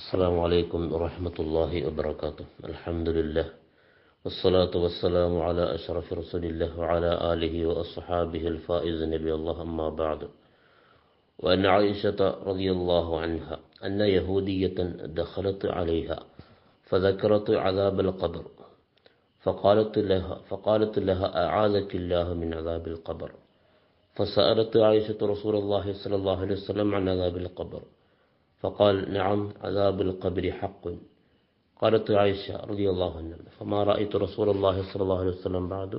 السلام عليكم ورحمة الله وبركاته الحمد لله والصلاة والسلام على أشرف رسول الله وعلى آله وأصحابه الفائز نبي الله أما بعد وأن عائشة رضي الله عنها أن يهودية دخلت عليها فذكرت عذاب القبر فقالت لها فقالت لها أعاذك الله من عذاب القبر فسألت عائشة رسول الله صلى الله عليه وسلم عن عذاب القبر فقال نعم عذاب القبر حق قالت عائشة رضي الله عنها فما رأيت رسول الله صلى الله عليه وسلم بعد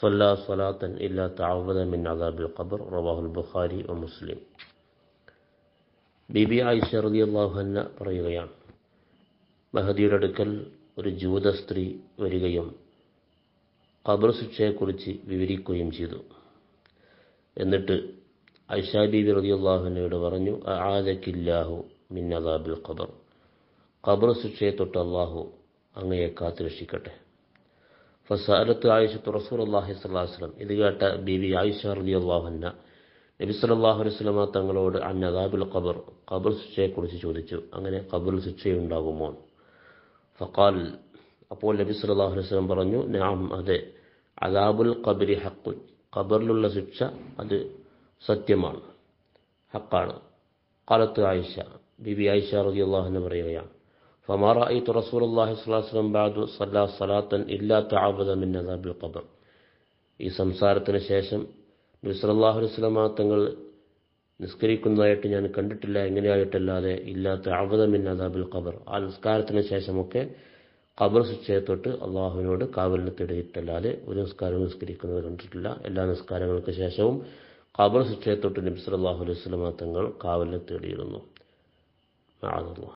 صلى صلاة إلا تعوذ من عذاب القبر رواه البخاري ومسلم ബിബി ആയിഷ റളിയല്ലാഹു അൻഹ പറയുകയാണ് മഹദിയുടെ അടുക്കൽ ഒരു ജൂത സ്ത്രീ വരികയും ഖബർ ശിക്ഷയെക്കുറിച്ച് വിവരിക്കുകയും ചെയ്തു എന്നിട്ട് ഐഷാബീബി റതി പറഞ്ഞു ആദക്കില്ലാഹു മിൻ ഖബർ ഖബർ ശിക്ഷയെ തൊട്ട് അള്ളാഹു അങ്ങയെ കാത്തു രക്ഷിക്കട്ടെ ഫസാലത്ത് ആയിഷത്ത് റസൂർ അള്ളാഹി സ്വലാസ്ലം ഇത് കേട്ട ബീവി ആയിഷ റതി അള്ളാഹുന്ന നബി സലാഹു അലൈസ്ലമ തങ്ങളോട് അന്നദാബിൾ ഖബർ ഖബർ ശിക്ഷയെക്കുറിച്ച് ചോദിച്ചു അങ്ങനെ ഖബറിൽ ശിക്ഷയുണ്ടാകുമോ ഫക്കാൽ അപ്പോൾ നബി സലാഹു അലൈവലം പറഞ്ഞു നാം അതെ അദാബുൽ ഖബരി ഹക്കുൻ ഖബറിലുള്ള ശിക്ഷ അത് സത്യമാണ് ഹക്കാണ് കാലത്ത് ആയിഷ ബിബി ആയിഷ റതി അള്ളാഹെന്ന് പറയുകയാണ് ഫമാറ ഈ رسول الله صلى الله عليه وسلم بعد صلى صلاة إلا ഈ സംസാരത്തിന് ശേഷം നബിസ്വല്ലാഹു അലൈസ്ലമ തങ്ങൾ നിസ്കരിക്കുന്നതായിട്ട് ഞാൻ കണ്ടിട്ടില്ല എങ്ങനെയായിട്ടല്ലാതെ ഇല്ലാത്ത അവതമിൻ അദാബിൽ ഖബർ ആ നിസ്കാരത്തിന് ശേഷമൊക്കെ ഖബർ ശിക്ഷയെ തൊട്ട് അള്ളാഹുവിനോട് കാവലിനെ തേടിയിട്ടല്ലാതെ ഒരു നിസ്കാരവും നിസ്കരിക്കുന്നത് കണ്ടിട്ടില്ല എല്ലാ നിസ്കാരങ്ങൾക്ക് ശേഷവും ഖബർ ശിക്ഷയെ തൊട്ട് നബ്സ് അലൈഹി സ്വലമ തങ്ങൾ കാവലിനെ തേടിയിരുന്നു മാറുന്നു